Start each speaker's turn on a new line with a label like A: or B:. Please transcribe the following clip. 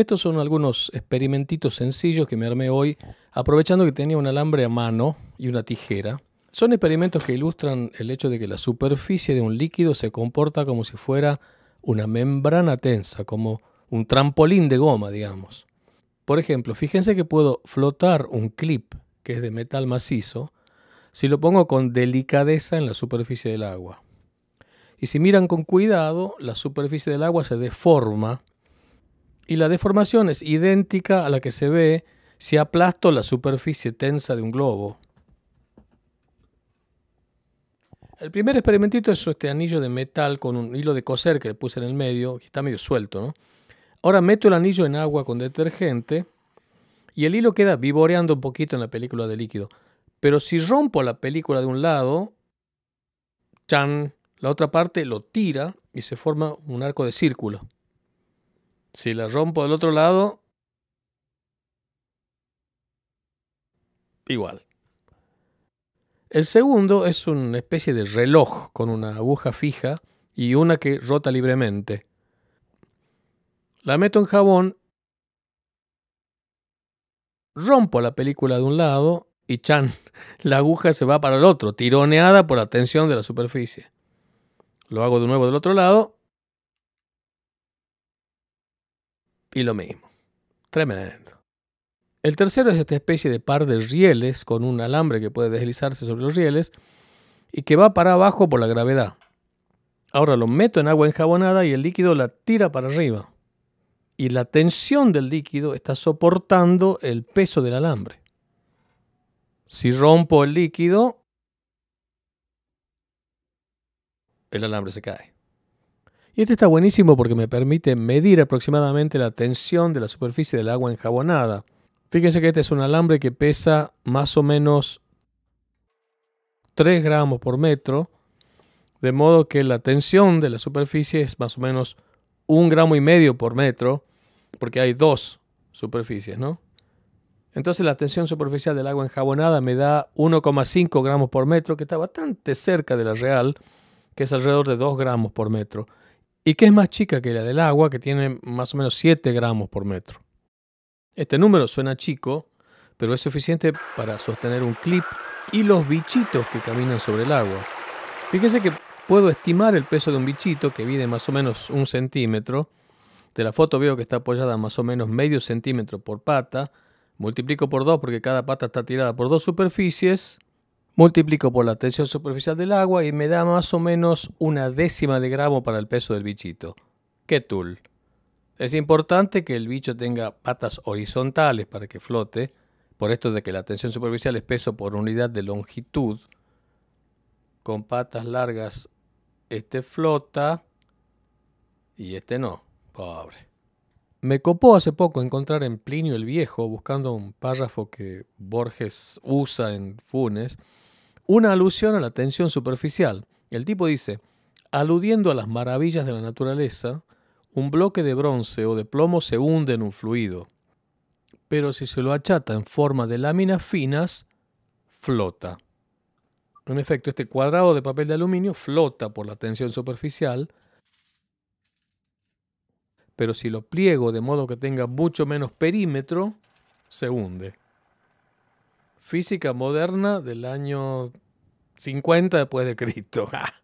A: Estos son algunos experimentitos sencillos que me armé hoy, aprovechando que tenía un alambre a mano y una tijera. Son experimentos que ilustran el hecho de que la superficie de un líquido se comporta como si fuera una membrana tensa, como un trampolín de goma, digamos. Por ejemplo, fíjense que puedo flotar un clip, que es de metal macizo, si lo pongo con delicadeza en la superficie del agua. Y si miran con cuidado, la superficie del agua se deforma y la deformación es idéntica a la que se ve si aplasto la superficie tensa de un globo. El primer experimentito es este anillo de metal con un hilo de coser que le puse en el medio, que está medio suelto, ¿no? Ahora meto el anillo en agua con detergente y el hilo queda vivoreando un poquito en la película de líquido. Pero si rompo la película de un lado, chan, la otra parte lo tira y se forma un arco de círculo. Si la rompo del otro lado, igual. El segundo es una especie de reloj con una aguja fija y una que rota libremente. La meto en jabón, rompo la película de un lado y chan, la aguja se va para el otro, tironeada por la tensión de la superficie. Lo hago de nuevo del otro lado y lo mismo. Tremendo. El tercero es esta especie de par de rieles con un alambre que puede deslizarse sobre los rieles y que va para abajo por la gravedad. Ahora lo meto en agua enjabonada y el líquido la tira para arriba. Y la tensión del líquido está soportando el peso del alambre. Si rompo el líquido, el alambre se cae. Y este está buenísimo porque me permite medir aproximadamente la tensión de la superficie del agua enjabonada. Fíjense que este es un alambre que pesa más o menos 3 gramos por metro, de modo que la tensión de la superficie es más o menos un gramo y medio por metro, porque hay dos superficies, ¿no? Entonces la tensión superficial del agua enjabonada me da 1,5 gramos por metro, que está bastante cerca de la real, que es alrededor de 2 gramos por metro y que es más chica que la del agua, que tiene más o menos 7 gramos por metro. Este número suena chico, pero es suficiente para sostener un clip y los bichitos que caminan sobre el agua. Fíjense que puedo estimar el peso de un bichito que mide más o menos un centímetro. De la foto veo que está apoyada más o menos medio centímetro por pata. Multiplico por dos porque cada pata está tirada por dos superficies. Multiplico por la tensión superficial del agua y me da más o menos una décima de gramo para el peso del bichito. ¡Qué tul! Es importante que el bicho tenga patas horizontales para que flote, por esto de que la tensión superficial es peso por unidad de longitud. Con patas largas, este flota y este no. Pobre. Me copó hace poco encontrar en Plinio el Viejo, buscando un párrafo que Borges usa en Funes, una alusión a la tensión superficial. El tipo dice, aludiendo a las maravillas de la naturaleza, un bloque de bronce o de plomo se hunde en un fluido, pero si se lo achata en forma de láminas finas, flota. En efecto, este cuadrado de papel de aluminio flota por la tensión superficial, pero si lo pliego de modo que tenga mucho menos perímetro, se hunde. Física moderna del año 50 después de Cristo.